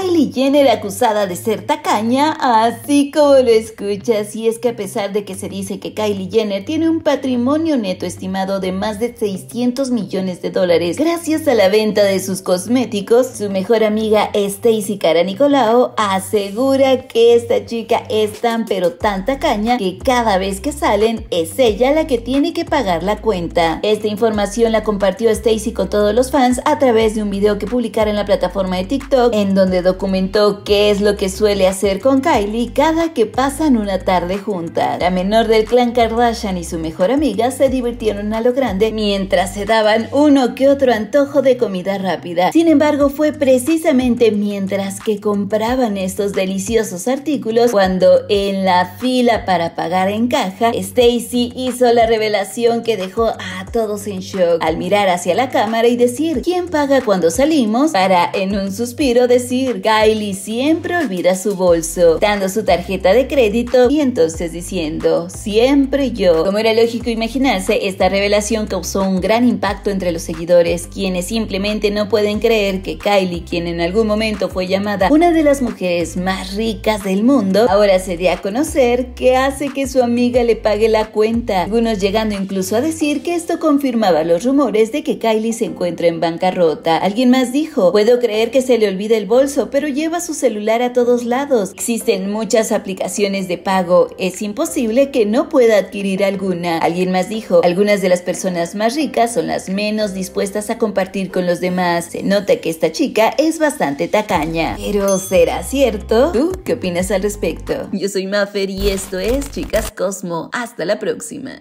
Kylie Jenner acusada de ser tacaña, así como lo escuchas, y es que a pesar de que se dice que Kylie Jenner tiene un patrimonio neto estimado de más de 600 millones de dólares gracias a la venta de sus cosméticos, su mejor amiga Stacy Cara Nicolao asegura que esta chica es tan pero tan tacaña que cada vez que salen es ella la que tiene que pagar la cuenta. Esta información la compartió Stacy con todos los fans a través de un video que publicara en la plataforma de TikTok en donde documentó qué es lo que suele hacer con Kylie cada que pasan una tarde juntas. La menor del clan Kardashian y su mejor amiga se divirtieron a lo grande mientras se daban uno que otro antojo de comida rápida. Sin embargo, fue precisamente mientras que compraban estos deliciosos artículos cuando en la fila para pagar en caja, Stacy hizo la revelación que dejó a todos en shock al mirar hacia la cámara y decir, ¿quién paga cuando salimos? Para en un suspiro decir, Kylie siempre olvida su bolso, dando su tarjeta de crédito y entonces diciendo, siempre yo. Como era lógico imaginarse, esta revelación causó un gran impacto entre los seguidores, quienes simplemente no pueden creer que Kylie, quien en algún momento fue llamada una de las mujeres más ricas del mundo, ahora se dé a conocer que hace que su amiga le pague la cuenta, algunos llegando incluso a decir que esto confirmaba los rumores de que Kylie se encuentra en bancarrota. Alguien más dijo, puedo creer que se le olvida el bolso pero lleva su celular a todos lados. Existen muchas aplicaciones de pago, es imposible que no pueda adquirir alguna. Alguien más dijo, algunas de las personas más ricas son las menos dispuestas a compartir con los demás. Se nota que esta chica es bastante tacaña. Pero ¿será cierto? ¿Tú qué opinas al respecto? Yo soy Maffer y esto es Chicas Cosmo. Hasta la próxima.